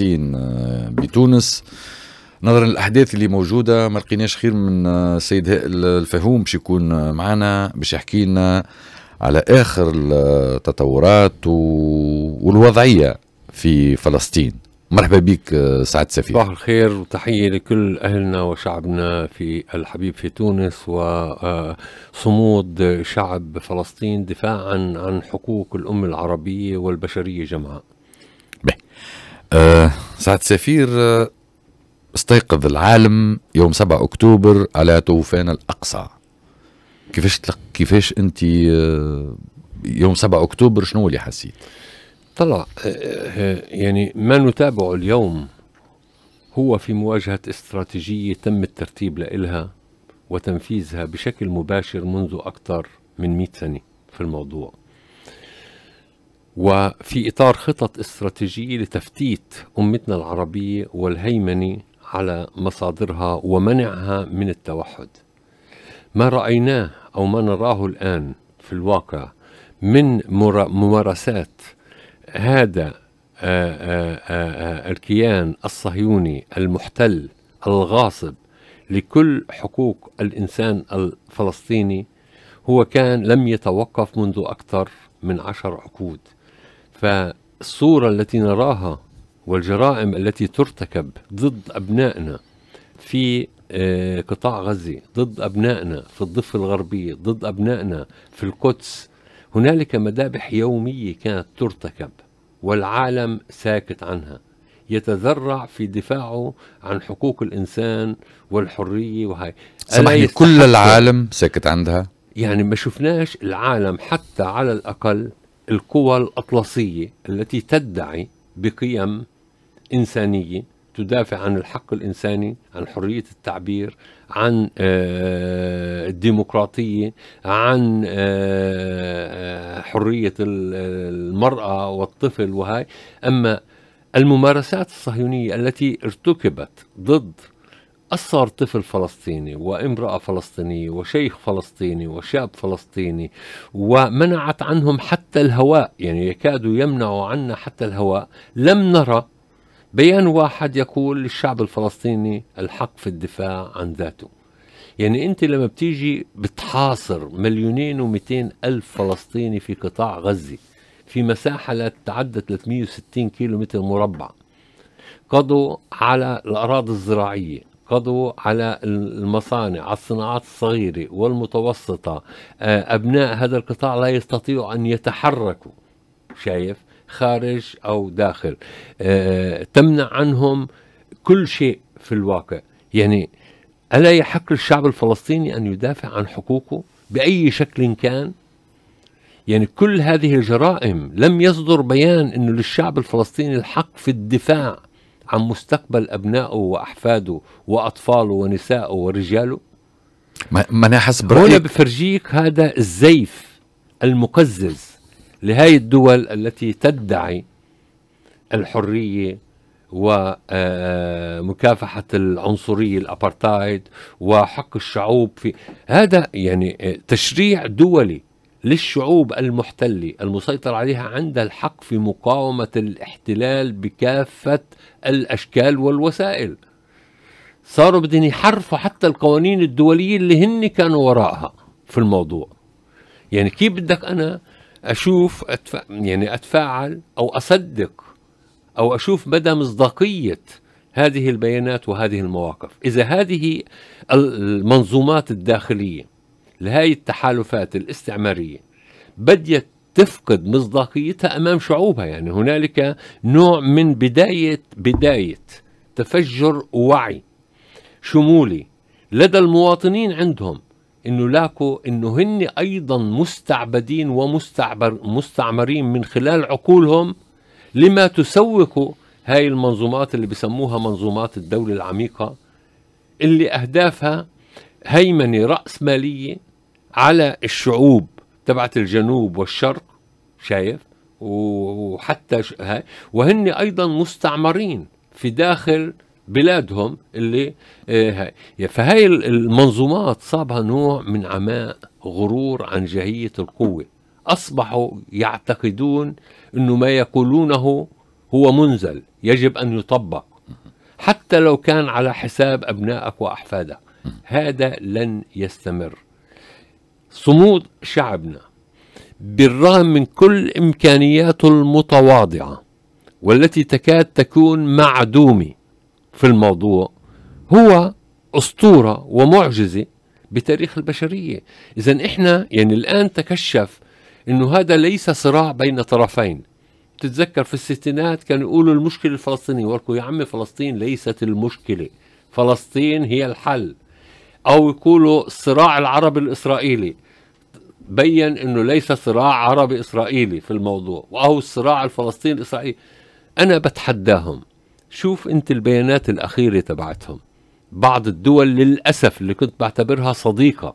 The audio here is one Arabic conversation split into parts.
فلسطين آه، بتونس نظرا للاحداث اللي موجوده ما لقيناش خير من آه، السيد هائل الفهوم باش يكون معنا باش يحكي لنا على اخر التطورات والوضعيه في فلسطين مرحبا بك آه، سعد سفير صباح الخير وتحيه لكل اهلنا وشعبنا في الحبيب في تونس وصمود شعب فلسطين دفاعا عن حقوق الامه العربيه والبشريه جمعاء أه سعد سفير آه، استيقظ العالم يوم 7 اكتوبر على طوفان الاقصى كيفاش تلق كيفاش انت آه، يوم 7 اكتوبر شنو اللي حسيت؟ طلع آه، يعني ما نتابعه اليوم هو في مواجهه استراتيجيه تم الترتيب لها وتنفيذها بشكل مباشر منذ اكثر من 100 سنه في الموضوع وفي إطار خطط استراتيجية لتفتيت أمتنا العربية والهيمنة على مصادرها ومنعها من التوحد ما رأيناه أو ما نراه الآن في الواقع من ممارسات هذا آه، آه، آه، الكيان الصهيوني المحتل الغاصب لكل حقوق الإنسان الفلسطيني هو كان لم يتوقف منذ أكثر من عشر عقود فالصورة التي نراها والجرائم التي ترتكب ضد أبنائنا في آه، قطاع غزة ضد أبنائنا في الضفة الغربية ضد أبنائنا في القدس هنالك مذابح يومية كانت ترتكب والعالم ساكت عنها يتذرع في دفاعه عن حقوق الإنسان والحرية وهي سمحني كل العالم ساكت عندها يعني ما شفناش العالم حتى على الأقل القوى الأطلسية التي تدعي بقيم إنسانية تدافع عن الحق الإنساني عن حرية التعبير عن آه، الديمقراطية عن آه، آه، حرية المرأة والطفل وهاي أما الممارسات الصهيونية التي ارتكبت ضد أثر طفل فلسطيني وامرأة فلسطينية وشيخ فلسطيني وشاب فلسطيني ومنعت عنهم حتى الهواء يعني يكادوا يمنعوا عنا حتى الهواء لم نرى بيان واحد يقول للشعب الفلسطيني الحق في الدفاع عن ذاته يعني انت لما بتيجي بتحاصر مليونين ومئتين الف فلسطيني في قطاع غزه في مساحه لا تتعدى 360 كيلو متر مربع قضوا على الاراضي الزراعيه قضوا على المصانع على الصناعات الصغيرة والمتوسطة آه، أبناء هذا القطاع لا يستطيعوا أن يتحركوا شايف خارج أو داخل آه، تمنع عنهم كل شيء في الواقع يعني ألا يحق للشعب الفلسطيني أن يدافع عن حقوقه بأي شكل كان يعني كل هذه الجرائم لم يصدر بيان أنه للشعب الفلسطيني الحق في الدفاع عن مستقبل أبنائه وأحفاده وأطفاله ونسائه ورجاله ما أنا حسب رأيك هنا بفرجيك هذا الزيف المقزز لهذه الدول التي تدعي الحرية ومكافحة آه، العنصرية الأبرتايد وحق الشعوب في هذا يعني تشريع دولي للشعوب المحتلة المسيطر عليها عندها الحق في مقاومة الاحتلال بكافة الأشكال والوسائل صاروا بدهم يحرفوا حتى القوانين الدولية اللي هن كانوا وراءها في الموضوع يعني كيف بدك أنا أشوف أتف... يعني أتفاعل أو أصدق أو أشوف مدى مصداقية هذه البيانات وهذه المواقف إذا هذه المنظومات الداخلية لهي التحالفات الاستعمارية بديت تفقد مصداقيتها أمام شعوبها يعني هنالك نوع من بداية بداية تفجر وعي شمولي لدى المواطنين عندهم انه لاقوا انه هن ايضا مستعبدين ومستعبر مستعمرين من خلال عقولهم لما تسوق هاي المنظومات اللي بسموها منظومات الدولة العميقة اللي أهدافها هيمنة رأسمالية على الشعوب تبعت الجنوب والشرق شايف وحتى هاي وهن ايضا مستعمرين في داخل بلادهم اللي آه، هاي فهاي المنظومات صابها نوع من عماء غرور عن جهية القوة أصبحوا يعتقدون أنه ما يقولونه هو منزل يجب أن يطبق حتى لو كان على حساب أبنائك وأحفادك هذا لن يستمر صمود شعبنا بالرغم من كل إمكانياته المتواضعة والتي تكاد تكون معدومة في الموضوع هو أسطورة ومعجزة بتاريخ البشرية إذا إحنا يعني الآن تكشف أنه هذا ليس صراع بين طرفين بتتذكر في الستينات كانوا يقولوا المشكلة الفلسطينية وقالوا يا عمي فلسطين ليست المشكلة فلسطين هي الحل او يقولوا الصراع العربي الاسرائيلي بين انه ليس صراع عربي اسرائيلي في الموضوع او الصراع الفلسطيني الاسرائيلي انا بتحداهم شوف انت البيانات الاخيره تبعتهم بعض الدول للاسف اللي كنت بعتبرها صديقه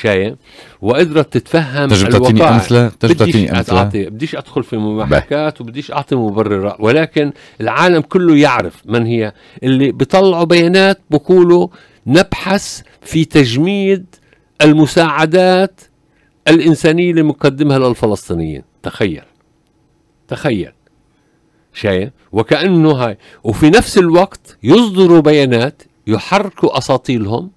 شايف وقدرت تتفهم تجب تعطيني امثله تجب بديش امثله أعطي. بديش ادخل في محاكاه وبديش اعطي مبررات ولكن العالم كله يعرف من هي اللي بيطلعوا بيانات بقولوا نبحث في تجميد المساعدات الإنسانية اللي مقدمها للفلسطينيين تخيل تخيل شايف وكأنه هاي وفي نفس الوقت يصدروا بيانات يحركوا أساطيلهم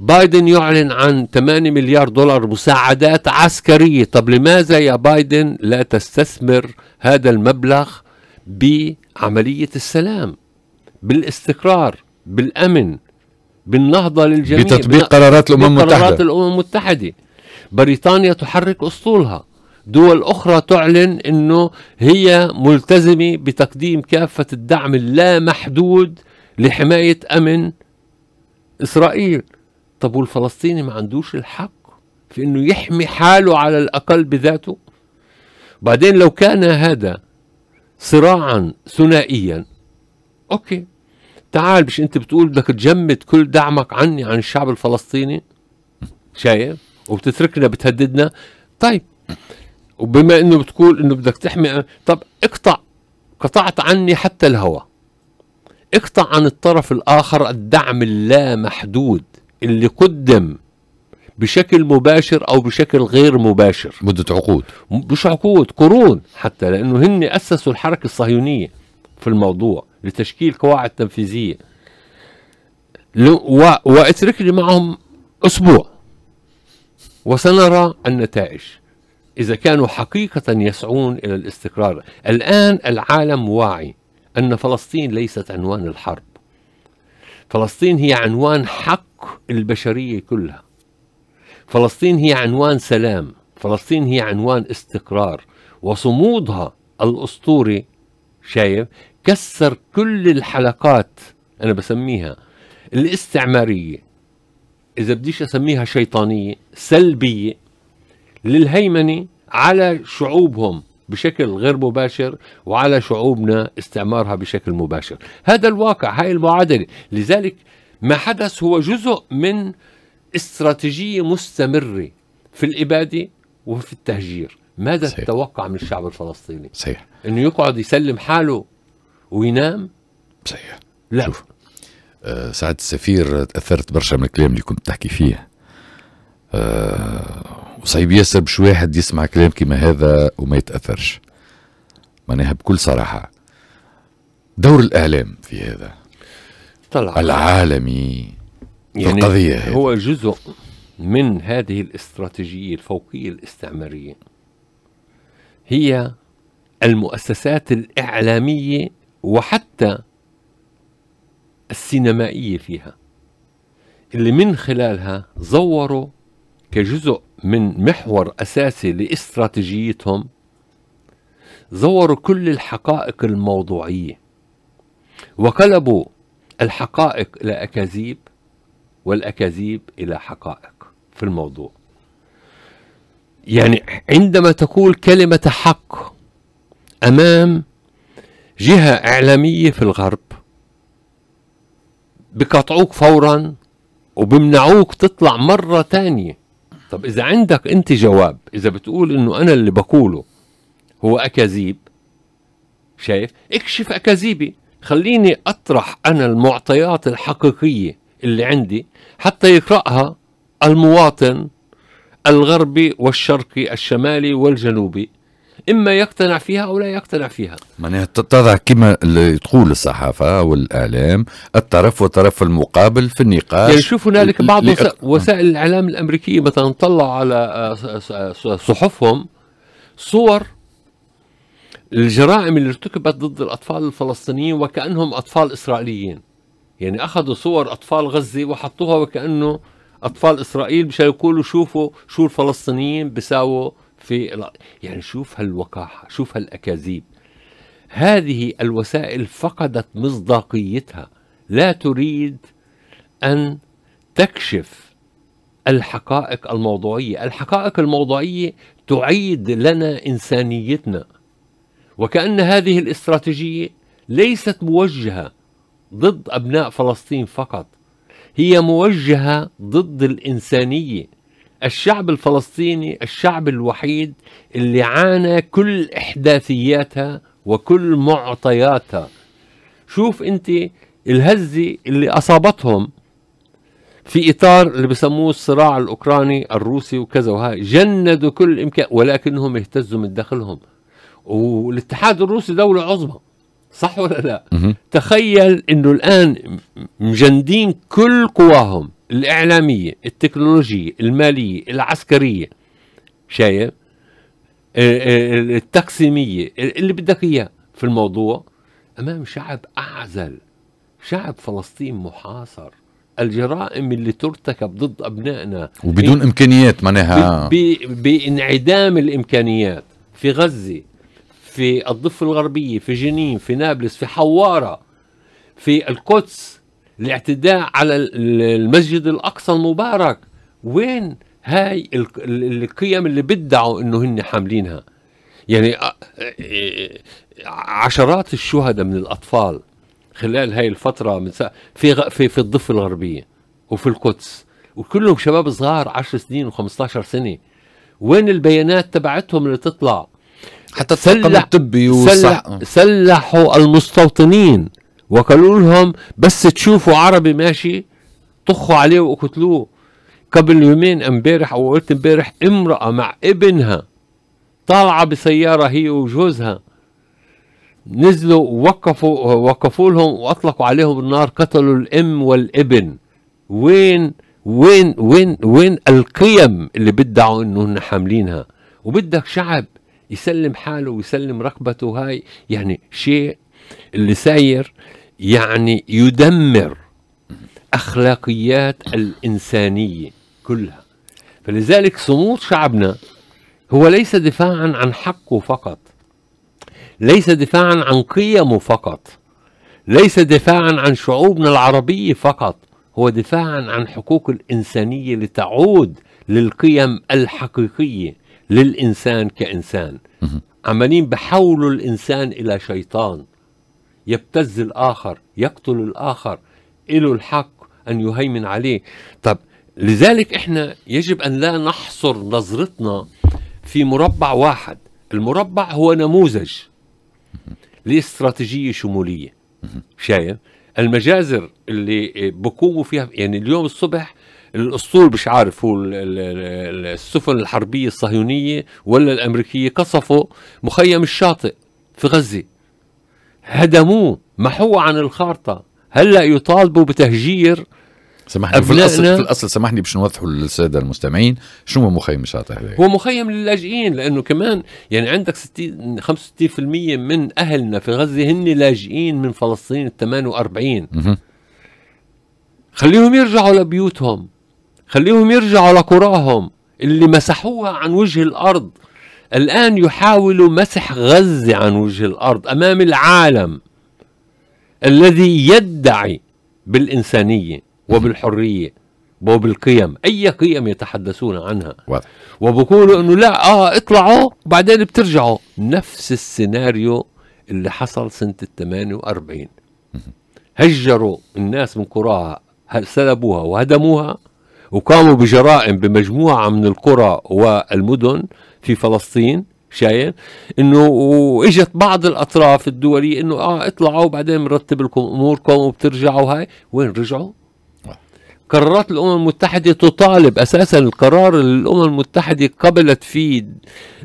بايدن يعلن عن 8 مليار دولار مساعدات عسكرية طب لماذا يا بايدن لا تستثمر هذا المبلغ بعملية السلام بالاستقرار بالأمن بالنهضة للجميع بتطبيق قرارات الأمم المتحدة قرارات الأمم المتحدة بريطانيا تحرك أسطولها دول أخرى تعلن أنه هي ملتزمة بتقديم كافة الدعم اللامحدود لحماية أمن إسرائيل طب والفلسطيني ما عندوش الحق في أنه يحمي حاله على الأقل بذاته بعدين لو كان هذا صراعا ثنائيا أوكي تعال مش انت بتقول بدك تجمد كل دعمك عني عن الشعب الفلسطيني شايف وبتتركنا بتهددنا طيب وبما انه بتقول انه بدك تحمي طب اقطع قطعت عني حتى الهوى اقطع عن الطرف الاخر الدعم اللامحدود اللي قدم بشكل مباشر او بشكل غير مباشر مده عقود مش عقود قرون حتى لانه هن اسسوا الحركه الصهيونيه في الموضوع لتشكيل قواعد تنفيذية واترك لي معهم أسبوع وسنرى النتائج إذا كانوا حقيقة يسعون إلى الاستقرار الآن العالم واعي أن فلسطين ليست عنوان الحرب فلسطين هي عنوان حق البشرية كلها فلسطين هي عنوان سلام فلسطين هي عنوان استقرار وصمودها الأسطوري شايف كسر كل الحلقات انا بسميها الاستعماريه اذا بديش اسميها شيطانيه سلبيه للهيمنه على شعوبهم بشكل غير مباشر وعلى شعوبنا استعمارها بشكل مباشر هذا الواقع هاي المعادله لذلك ما حدث هو جزء من استراتيجيه مستمره في الاباده وفي التهجير ماذا تتوقع من الشعب الفلسطيني صحيح انه يقعد يسلم حاله وينام صحيح لا شوف. آه سعد السفير تاثرت برشا من الكلام اللي كنت تحكي فيه آه وصعيب ياسر باش واحد يسمع كلام كما هذا وما يتاثرش معناها بكل صراحه دور الاعلام في هذا طلع العالمي يعني في القضيه هذه. هو جزء من هذه الاستراتيجيه الفوقيه الاستعماريه هي المؤسسات الاعلاميه وحتى السينمائية فيها اللي من خلالها زوروا كجزء من محور أساسي لاستراتيجيتهم زوروا كل الحقائق الموضوعية وقلبوا الحقائق إلى أكاذيب والأكاذيب إلى حقائق في الموضوع يعني عندما تقول كلمة حق أمام جهة إعلامية في الغرب بقطعوك فورا وبمنعوك تطلع مرة تانية طب إذا عندك أنت جواب إذا بتقول إنه أنا اللي بقوله هو أكاذيب شايف اكشف أكاذيبي خليني أطرح أنا المعطيات الحقيقية اللي عندي حتى يقرأها المواطن الغربي والشرقي الشمالي والجنوبي اما يقتنع فيها او لا يقتنع فيها معناها تضع كما تقول الصحافه والاعلام الطرف والطرف المقابل في النقاش يعني شوف هنالك بعض نعم. وسائل الاعلام الامريكيه مثلا طلع على آه، صحفهم صور الجرائم اللي ارتكبت ضد الاطفال الفلسطينيين وكانهم اطفال اسرائيليين يعني اخذوا صور اطفال غزه وحطوها وكانه اطفال اسرائيل مشان يقولوا شوفوا شو الفلسطينيين بيساووا في يعني شوف هالوقاحة شوف هالأكاذيب هذه الوسائل فقدت مصداقيتها لا تريد أن تكشف الحقائق الموضوعية الحقائق الموضوعية تعيد لنا إنسانيتنا وكأن هذه الاستراتيجية ليست موجهة ضد أبناء فلسطين فقط هي موجهة ضد الإنسانية الشعب الفلسطيني الشعب الوحيد اللي عانى كل احداثياتها وكل معطياتها شوف انت الهزه اللي اصابتهم في اطار اللي بسموه الصراع الاوكراني الروسي وكذا وهاي جندوا كل امكان ولكنهم اهتزوا من داخلهم والاتحاد الروسي دوله عظمى صح ولا لا؟ تخيل انه الان مجندين كل قواهم الاعلاميه التكنولوجيه الماليه العسكريه شايف آه، آه، التقسيميه اللي بدك اياه في الموضوع امام شعب اعزل شعب فلسطين محاصر الجرائم اللي ترتكب ضد ابنائنا وبدون إيه امكانيات معناها بانعدام الامكانيات في غزه في الضفه الغربيه في جنين في نابلس في حواره في القدس الاعتداء على المسجد الاقصى المبارك وين هاي القيم اللي بدعوا انه هن حاملينها يعني آه، آه، عشرات الشهداء من الاطفال خلال هاي الفتره من في في في الضفه الغربيه وفي القدس وكلهم شباب صغار 10 سنين و15 سنه وين البيانات تبعتهم اللي تطلع حتى الطاقم الطبي سلح سلحوا المستوطنين وقالوا لهم بس تشوفوا عربي ماشي طخوا عليه وقتلوه قبل يومين امبارح او قلت امبارح امرأة مع ابنها طالعة بسيارة هي وجوزها نزلوا ووقفوا وقفوا لهم واطلقوا عليهم النار قتلوا الام والابن وين وين وين وين القيم اللي بدعوا انهم حاملينها وبدك شعب يسلم حاله ويسلم رقبته هاي يعني شيء اللي ساير يعني يدمر اخلاقيات الانسانيه كلها فلذلك صمود شعبنا هو ليس دفاعا عن حقه فقط ليس دفاعا عن قيمه فقط ليس دفاعا عن شعوبنا العربيه فقط هو دفاعا عن حقوق الانسانيه لتعود للقيم الحقيقيه للانسان كانسان عمالين بحولوا الانسان الى شيطان يبتز الآخر يقتل الآخر له الحق أن يهيمن عليه طب لذلك إحنا يجب أن لا نحصر نظرتنا في مربع واحد المربع هو نموذج لاستراتيجية شمولية شايف المجازر اللي بقوموا فيها يعني اليوم الصبح الاسطول مش عارف هو السفن الحربيه الصهيونيه ولا الامريكيه قصفوا مخيم الشاطئ في غزه هدموه محوه عن الخارطة هلأ يطالبوا بتهجير سمحني في الاصل في الاصل سمحني باش نوضحوا للساده المستمعين شو هو مخيم الشاطئ هذا هو مخيم للاجئين لانه كمان يعني عندك 60 65% من اهلنا في غزه هن لاجئين من فلسطين ال 48 خليهم يرجعوا لبيوتهم خليهم يرجعوا لقراهم اللي مسحوها عن وجه الارض الآن يحاول مسح غزة عن وجه الأرض أمام العالم الذي يدعي بالإنسانية وبالحرية وبالقيم أي قيم يتحدثون عنها واضح. وبقولوا أنه لا آه اطلعوا وبعدين بترجعوا نفس السيناريو اللي حصل سنة الثمانية وأربعين هجروا الناس من قراها سلبوها وهدموها وقاموا بجرائم بمجموعة من القرى والمدن في فلسطين شايف انه واجت بعض الاطراف الدوليه انه اه اطلعوا وبعدين بنرتب لكم اموركم وبترجعوا هاي وين رجعوا قرارات الامم المتحده تطالب اساسا القرار اللي الامم المتحده قبلت فيه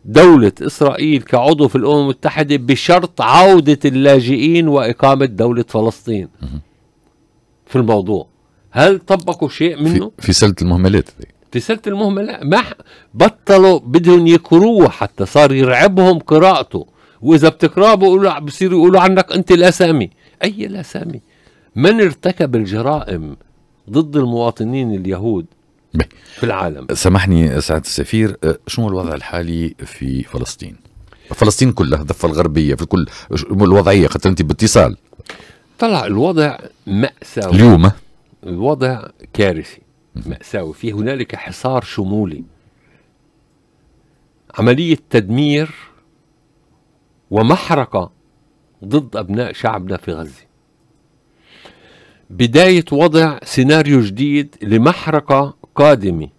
دوله اسرائيل كعضو في الامم المتحده بشرط عوده اللاجئين واقامه دوله فلسطين في الموضوع هل طبقوا شيء منه؟ في, في سله المهملات دي. في سله المهملات ما بطلوا بدهم يقروه حتى صار يرعبهم قراءته واذا بتقراه بيقولوا بصيروا يقولوا عنك انت الاسامي اي الاسامي من ارتكب الجرائم ضد المواطنين اليهود في العالم سامحني سعاده السفير أه، شو الوضع الحالي في فلسطين فلسطين كلها الضفه الغربيه في كل الوضعيه أنت باتصال طلع الوضع ماساوي اليوم أه؟ الوضع كارثي مأساوي في هنالك حصار شمولي عملية تدمير ومحرقة ضد أبناء شعبنا في غزة بداية وضع سيناريو جديد لمحرقة قادمة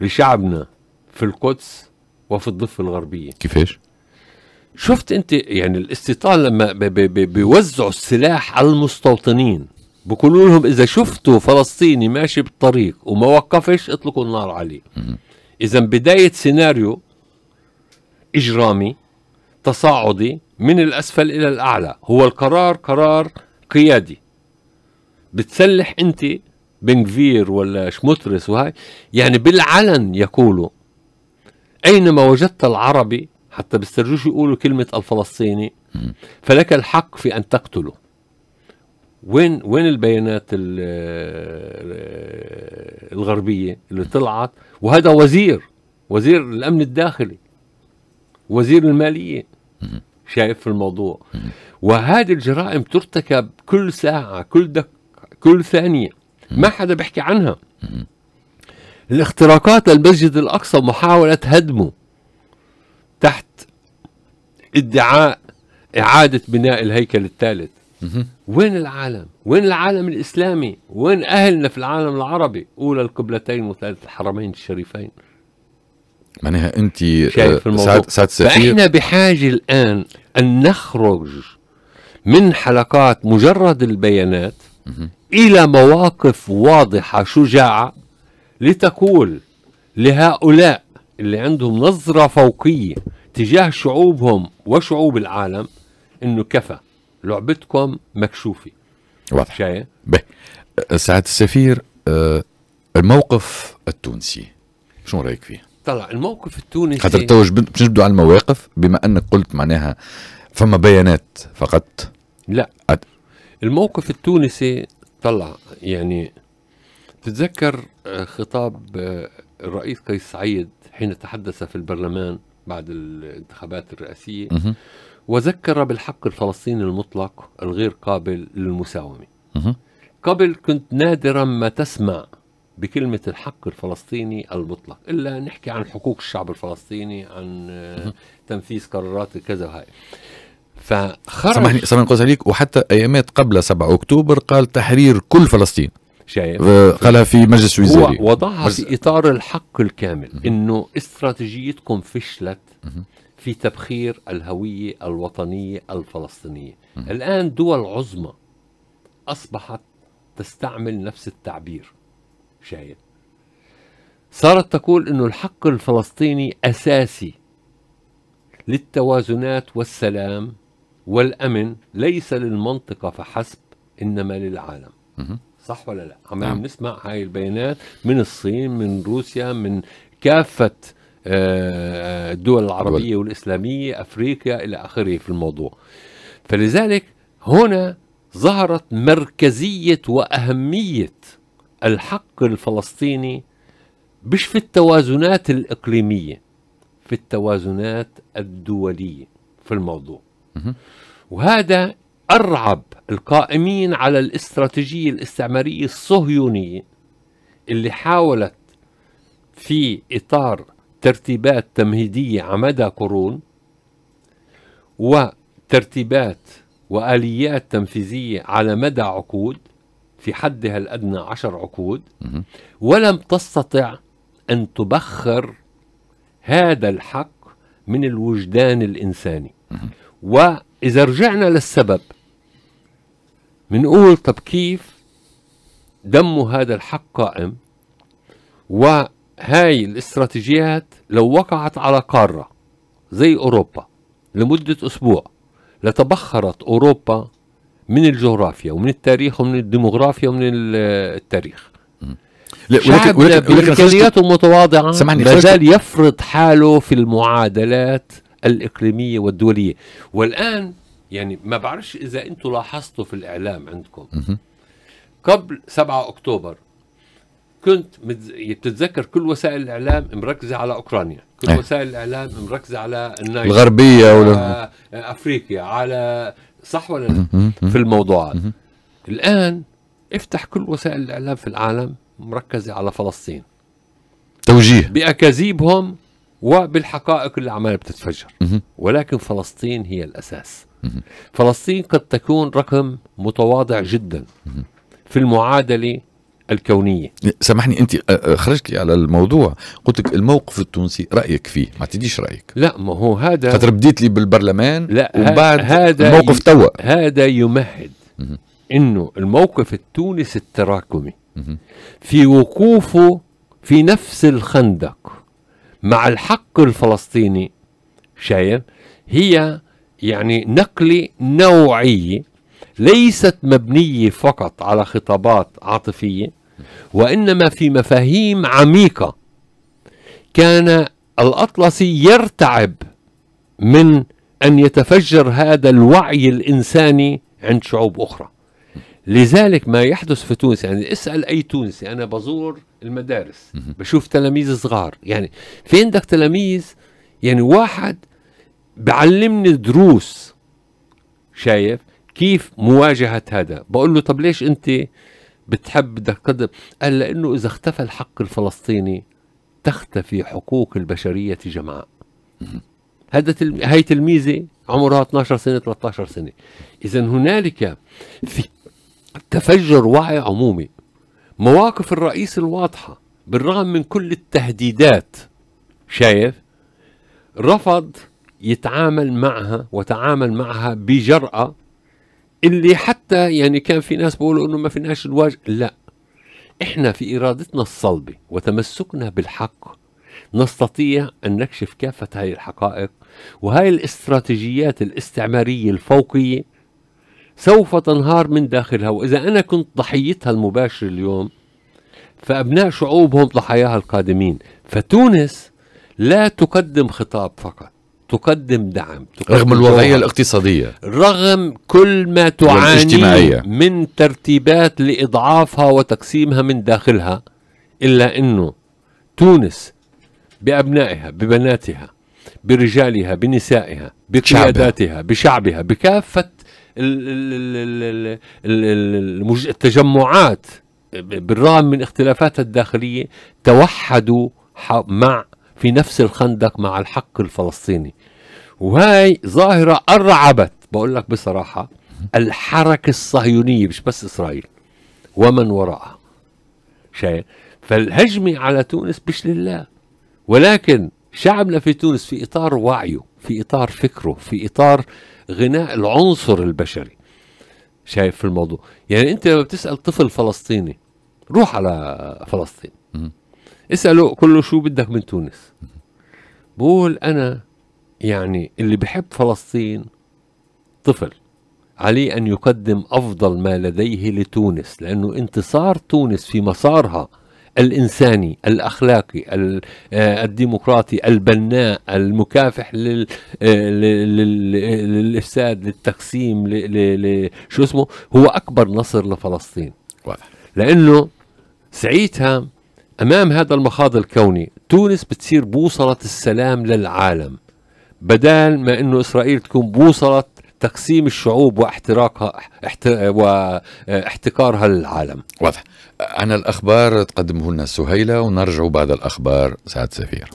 لشعبنا في القدس وفي الضفة الغربية كيفاش؟ شفت انت يعني الاستيطان لما بيوزعوا السلاح على المستوطنين بقولوا لهم اذا شفتوا فلسطيني ماشي بالطريق وما وقفش اطلقوا النار عليه اذا بدايه سيناريو اجرامي تصاعدي من الاسفل الى الاعلى هو القرار قرار قيادي بتسلح انت بنكفير ولا شمترس وهاي يعني بالعلن يقولوا اينما وجدت العربي حتى بيسترجوش يقولوا كلمه الفلسطيني فلك الحق في ان تقتله وين وين البيانات آه، الغربيه اللي طلعت وهذا وزير وزير الامن الداخلي وزير الماليه شايف في الموضوع وهذه الجرائم ترتكب كل ساعه كل دق كل ثانيه ما حدا بيحكي عنها الاختراقات للمسجد الاقصى محاوله هدمه تحت ادعاء اعاده بناء الهيكل الثالث وين العالم وين العالم الإسلامي وين أهلنا في العالم العربي أولى القبلتين وثالث الحرمين الشريفين معناها أنت شايف آه، الموضوع سعد فإحنا بحاجة الآن أن نخرج من حلقات مجرد البيانات إلى مواقف واضحة شجاعة لتقول لهؤلاء اللي عندهم نظرة فوقية تجاه شعوبهم وشعوب العالم انه كفى لعبتكم مكشوفه واضح شايف؟ سعاده السفير آه، الموقف التونسي شو رايك فيه؟ طلع الموقف التونسي خاطر تو باش نبدو على المواقف بما انك قلت معناها فما بيانات فقط لا أت... الموقف التونسي طلع يعني تتذكر آه، خطاب آه، الرئيس قيس سعيد حين تحدث في البرلمان بعد الانتخابات الرئاسيه وذكر بالحق الفلسطيني المطلق الغير قابل للمساومة قبل كنت نادرا ما تسمع بكلمة الحق الفلسطيني المطلق إلا نحكي عن حقوق الشعب الفلسطيني عن تنفيذ قرارات كذا وهاي فخرج سامحني سامحني قصة عليك وحتى أيامات قبل 7 أكتوبر قال تحرير كل فلسطين شايف آه، قالها في مجلس وزاري وضعها مجلس... في إطار الحق الكامل إنه استراتيجيتكم فشلت في تبخير الهوية الوطنية الفلسطينية م. الآن دول عظمى أصبحت تستعمل نفس التعبير شايف صارت تقول أنه الحق الفلسطيني أساسي للتوازنات والسلام والأمن ليس للمنطقة فحسب إنما للعالم م. صح ولا لا عم نعم. نسمع هاي البيانات من الصين من روسيا من كافة آه، الدول العربية والإسلامية أفريقيا إلى آخره في الموضوع فلذلك هنا ظهرت مركزية وأهمية الحق الفلسطيني مش في التوازنات الإقليمية في التوازنات الدولية في الموضوع وهذا أرعب القائمين على الاستراتيجية الاستعمارية الصهيونية اللي حاولت في إطار ترتيبات تمهيدية عمدى قرون وترتيبات وآليات تنفيذية على مدى عقود في حدها الأدنى عشر عقود ولم تستطع أن تبخر هذا الحق من الوجدان الإنساني وإذا رجعنا للسبب بنقول طب كيف دم هذا الحق قائم و هاي الاستراتيجيات لو وقعت على قارة زي أوروبا لمدة أسبوع لتبخرت أوروبا من الجغرافيا ومن التاريخ ومن الديموغرافيا ومن التاريخ لا ولكن ولكن بإمكانياته متواضعة ما زال يفرض حاله في المعادلات الإقليمية والدولية والآن يعني ما بعرفش إذا أنتم لاحظتوا في الإعلام عندكم قبل 7 أكتوبر كنت بتتذكر كل وسائل الاعلام مركزه على اوكرانيا كل إيه. وسائل الاعلام مركزه على النايجر الغربيه على ولا... افريقيا على صح ولا لا في الموضوعات الان افتح كل وسائل الاعلام في العالم مركزه على فلسطين توجيه باكاذيبهم وبالحقائق اللي عمال بتتفجر ولكن فلسطين هي الاساس فلسطين قد تكون رقم متواضع جدا في المعادله الكونيه سامحني انت خرجتي على الموضوع قلت لك الموقف التونسي رايك فيه ما تديش رايك لا ما هو هذا خاطر بديت لي بالبرلمان لا وبعد هذا الموقف توا هذا يمهد انه الموقف التونسي التراكمي في وقوفه في نفس الخندق مع الحق الفلسطيني شايف هي يعني نقله نوعيه ليست مبنيه فقط على خطابات عاطفيه وإنما في مفاهيم عميقة كان الأطلسي يرتعب من أن يتفجر هذا الوعي الإنساني عند شعوب أخرى لذلك ما يحدث في تونس يعني اسأل أي تونسي أنا بزور المدارس بشوف تلاميذ صغار يعني في عندك تلاميذ يعني واحد بعلمني دروس شايف كيف مواجهة هذا بقول له طب ليش أنت بتحب بدك تقدم قال لأنه إذا اختفى الحق الفلسطيني تختفي حقوق البشرية جمعاء هذا تل... هي تلميذة عمرها 12 سنة 13 سنة إذا هنالك في تفجر وعي عمومي مواقف الرئيس الواضحة بالرغم من كل التهديدات شايف رفض يتعامل معها وتعامل معها بجرأة اللي حتى يعني كان في ناس بيقولوا انه ما فيناش نواجه لا احنا في ارادتنا الصلبه وتمسكنا بالحق نستطيع ان نكشف كافه هذه الحقائق وهاي الاستراتيجيات الاستعماريه الفوقيه سوف تنهار من داخلها واذا انا كنت ضحيتها المباشر اليوم فابناء شعوبهم ضحاياها القادمين فتونس لا تقدم خطاب فقط تقدم دعم تقدم رغم الوضعية دعم. الاقتصادية رغم كل ما تعاني من ترتيبات لإضعافها وتقسيمها من داخلها إلا أنه تونس بأبنائها ببناتها برجالها بنسائها بقياداتها بشعبها بكافة التجمعات بالرغم من اختلافاتها الداخلية توحدوا مع في نفس الخندق مع الحق الفلسطيني وهي ظاهرة أرعبت بقول لك بصراحة الحركة الصهيونية مش بس إسرائيل ومن وراءها شايف فالهجمة على تونس مش لله ولكن شعبنا في تونس في إطار وعيه في إطار فكره في إطار غناء العنصر البشري شايف في الموضوع يعني أنت لما بتسأل طفل فلسطيني روح على فلسطين اساله كله له شو بدك من تونس بقول انا يعني اللي بحب فلسطين طفل عليه ان يقدم افضل ما لديه لتونس لانه انتصار تونس في مسارها الانساني الاخلاقي آه، الديمقراطي البناء المكافح آه، للافساد للتقسيم شو اسمه هو اكبر نصر لفلسطين لانه ساعتها امام هذا المخاض الكوني تونس بتصير بوصله السلام للعالم بدال ما انه اسرائيل تكون بوصله تقسيم الشعوب واحتراقها احت... واحتكارها للعالم واضح أنا الأخبار تقدمه لنا سهيلة ونرجع بعد الأخبار سعد سفير